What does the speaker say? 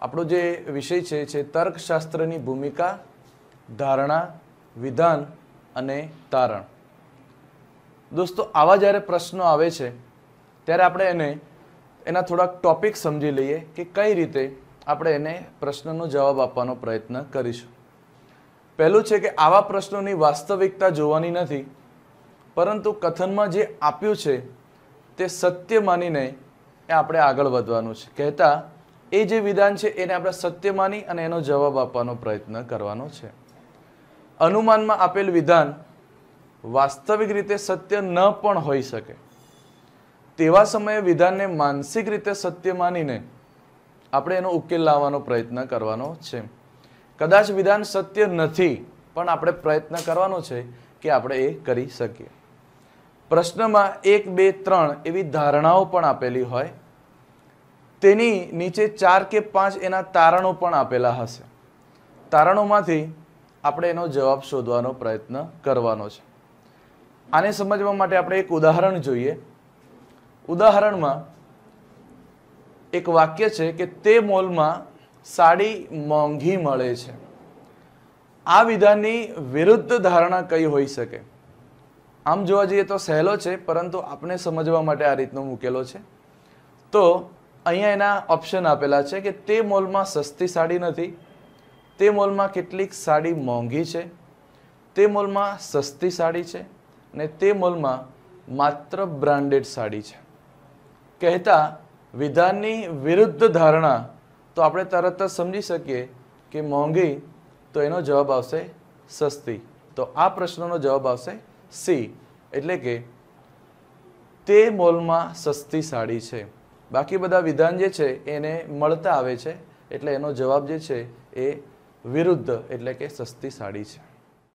આપણો જે વિષય છે છે તર્કશાસ્ત્રની ભૂમિકા ધારણા વિધાન અને તારણ દોસ્તો આવા જ્યારે પ્રશ્નો આવે છે ત્યારે આપણે એને એના થોડાક ટોપિક સમજી લઈએ કે કઈ રીતે આપણે એને પ્રશ્નનો જવાબ આપવાનો પ્રયત્ન કરીશું પહેલું છે કે આવા પ્રશ્નોની વાસ્તવિકતા જોવાની નથી પરંતુ કથનમાં જે આપ્યું છે તે સત્ય માનીને એ આપણે આગળ વધવાનું છે કહેતા એ જે વિધાન છે એને આપણે સત્ય માની અને એનો જવાબ આપવાનો પ્રયત્ન કરવાનો છે અનુમાનમાં આપેલ વિધાન વાસ્તવિક રીતે સત્ય ન પણ હોઈ શકે તેવા સમયે વિધાનને માનસિક રીતે સત્ય માનીને આપણે એનો ઉકેલ લાવવાનો પ્રયત્ન કરવાનો છે કદાચ વિધાન સત્ય નથી પણ આપણે પ્રયત્ન કરવાનો છે કે આપણે એ કરી શકીએ પ્રશ્નમાં એક બે ત્રણ એવી ધારણાઓ પણ આપેલી હોય તેની નીચે ચાર કે પાંચ એના તારણો પણ આપેલા હશે તારણોમાંથી આપણે એનો જવાબ શોધવાનો પ્રયત્ન કરવાનો છે આને સમજવા માટે આપણે એક ઉદાહરણ જોઈએ ઉદાહરણમાં એક વાક્ય છે કે તે મોલમાં સાડી મોંઘી મળે છે આ વિધાનની વિરુદ્ધ ધારણા કઈ હોઈ શકે આમ જોવા જઈએ તો સહેલો છે પરંતુ આપણે સમજવા માટે આ રીતનો મૂકેલો છે તો અહીંયા એના ઓપ્શન આપેલા છે કે તે મોલમાં સસ્તી સાડી નથી તે મોલમાં કેટલીક સાડી મોંઘી છે તે મોલમાં સસ્તી સાડી છે અને તે મોલમાં માત્ર બ્રાન્ડેડ સાડી છે કહેતા વિધાનની વિરુદ્ધ ધારણા તો આપણે તરત જ સમજી શકીએ કે મોંઘી તો એનો જવાબ આવશે સસ્તી તો આ પ્રશ્નનો જવાબ આવશે સી એટલે કે તે મોલમાં સસ્તી સાડી છે બાકી બધા વિધાન જે છે એને મળતા આવે છે એટલે એનો જવાબ જે છે એ વિરુદ્ધ એટલે કે સસ્તી સાડી છે